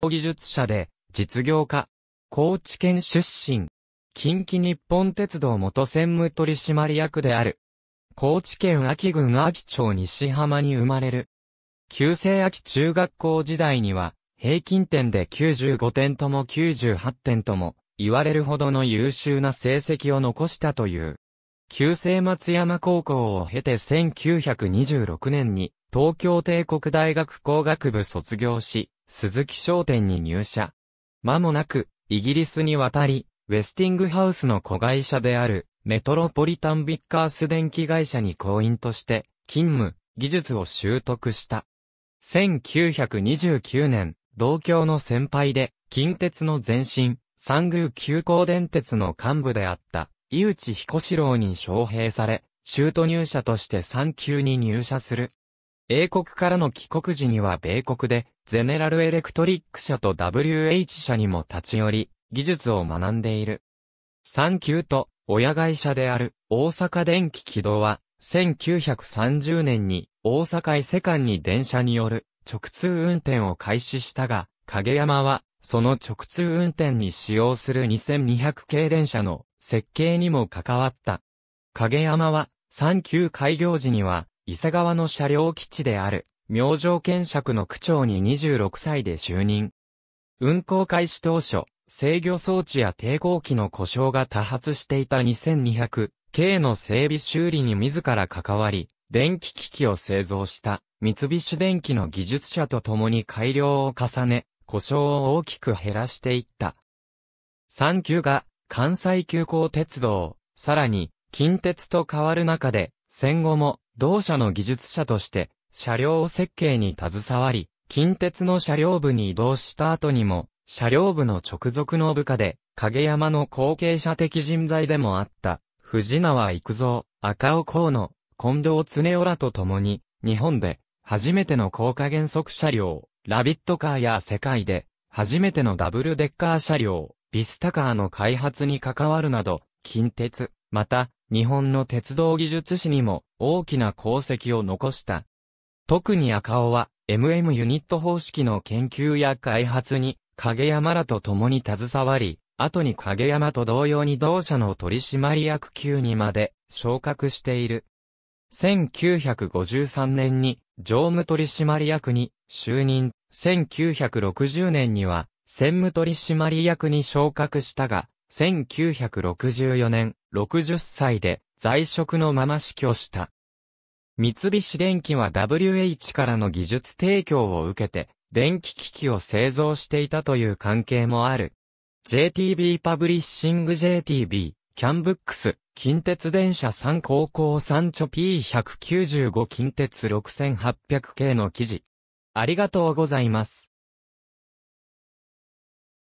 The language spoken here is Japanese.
技術者で、実業家。高知県出身。近畿日本鉄道元専務取締役である。高知県秋郡秋町西浜に生まれる。旧制秋中学校時代には、平均点で95点とも98点とも、言われるほどの優秀な成績を残したという。旧制松山高校を経て1926年に、東京帝国大学工学部卒業し、鈴木商店に入社。間もなく、イギリスに渡り、ウェスティングハウスの子会社である、メトロポリタンビッカース電気会社に行員として、勤務、技術を習得した。1929年、同郷の先輩で、近鉄の前身、三宮急行電鉄の幹部であった、井内彦四郎に招聘され、中途入社として三級に入社する。英国からの帰国時には米国で、ゼネラルエレクトリック社と WH 社にも立ち寄り、技術を学んでいる。産級と親会社である大阪電気軌道は、1930年に大阪伊勢間に電車による直通運転を開始したが、影山はその直通運転に使用する2200系電車の設計にも関わった。影山は、産級開業時には、伊佐川の車両基地である、明星検釈の区長に26歳で就任。運行開始当初、制御装置や抵抗機の故障が多発していた 2200K の整備修理に自ら関わり、電気機器を製造した三菱電機の技術者と共に改良を重ね、故障を大きく減らしていった。3級が関西急行鉄道、さらに近鉄と変わる中で、戦後も同社の技術者として、車両設計に携わり、近鉄の車両部に移動した後にも、車両部の直属の部下で、影山の後継者的人材でもあった、藤縄育造、赤尾河野、近藤恒夫らと共に、日本で、初めての高架減速車両、ラビットカーや世界で、初めてのダブルデッカー車両、ビスタカーの開発に関わるなど、近鉄、また、日本の鉄道技術史にも大きな功績を残した。特に赤尾は MM ユニット方式の研究や開発に影山らと共に携わり、後に影山と同様に同社の取締役級にまで昇格している。1953年に常務取締役に就任、1960年には専務取締役に昇格したが、1964年、60歳で在職のまま死去した。三菱電機は WH からの技術提供を受けて、電気機器を製造していたという関係もある。JTB パブリッシング JTB、キャンブックス、近鉄電車3高校3チョ P195 近鉄6800系の記事。ありがとうございます。